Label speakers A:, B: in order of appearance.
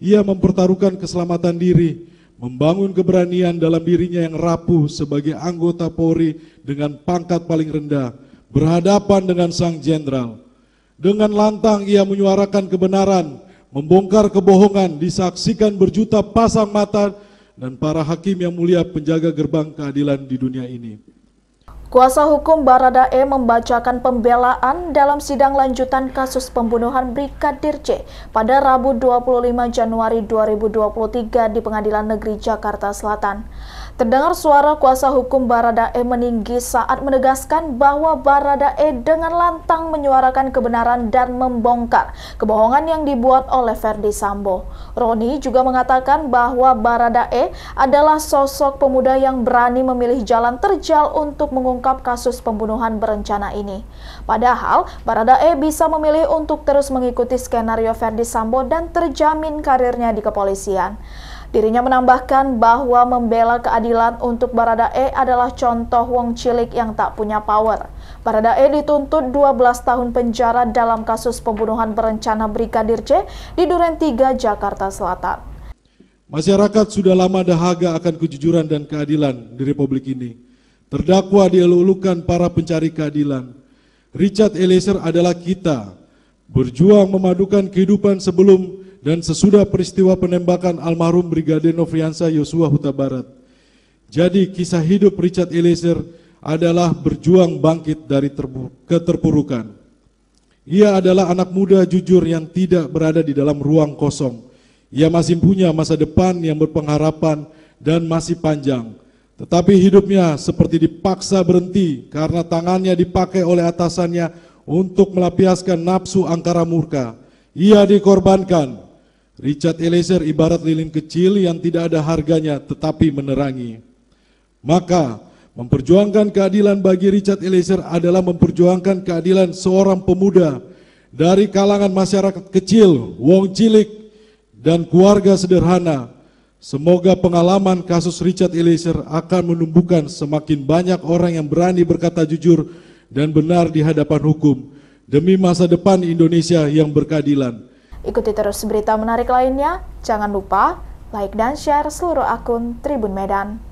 A: Ia mempertaruhkan keselamatan diri, membangun keberanian dalam dirinya yang rapuh sebagai anggota Polri dengan pangkat paling rendah, berhadapan dengan sang jenderal. Dengan lantang ia menyuarakan kebenaran, membongkar kebohongan, disaksikan berjuta pasang mata dan para hakim yang mulia penjaga gerbang keadilan di dunia ini.
B: Kuasa hukum Baradae membacakan pembelaan dalam sidang lanjutan kasus pembunuhan Brigadir C pada Rabu 25 Januari 2023 di Pengadilan Negeri Jakarta Selatan. Terdengar suara kuasa hukum Baradae meninggi saat menegaskan bahwa Baradae dengan lantang menyuarakan kebenaran dan membongkar kebohongan yang dibuat oleh Verdi Sambo. Roni juga mengatakan bahwa Baradae adalah sosok pemuda yang berani memilih jalan terjal untuk mengungkap mengungkap kasus pembunuhan berencana ini. Padahal, Baradae bisa memilih untuk terus mengikuti skenario Verdi Sambo dan terjamin karirnya di kepolisian. Dirinya menambahkan bahwa membela keadilan untuk Baradae adalah contoh wong cilik yang tak punya power. Baradae dituntut 12 tahun penjara dalam kasus pembunuhan berencana Brigadir C di Duren 3, Jakarta Selatan.
A: Masyarakat sudah lama dahaga akan kejujuran dan keadilan di Republik ini. Terdakwa dielulukan para pencari keadilan. Richard Eliezer adalah kita, berjuang memadukan kehidupan sebelum dan sesudah peristiwa penembakan almarhum Brigadir Nofriansah Yosua Huta Barat. Jadi kisah hidup Richard Eliezer adalah berjuang bangkit dari keterpurukan. Ia adalah anak muda jujur yang tidak berada di dalam ruang kosong. Ia masih punya masa depan yang berpengharapan dan masih panjang. Tetapi hidupnya seperti dipaksa berhenti karena tangannya dipakai oleh atasannya untuk melampiaskan nafsu angkara murka. Ia dikorbankan. Richard Eliezer ibarat lilin kecil yang tidak ada harganya tetapi menerangi. Maka memperjuangkan keadilan bagi Richard Eliezer adalah memperjuangkan keadilan seorang pemuda dari kalangan masyarakat kecil, wong cilik, dan keluarga sederhana Semoga pengalaman kasus Richard Eliezer akan menumbuhkan semakin banyak orang yang berani berkata jujur dan benar di hadapan hukum demi masa depan Indonesia yang berkeadilan.
B: Ikuti terus berita menarik lainnya. Jangan lupa like dan share seluruh akun Tribun Medan.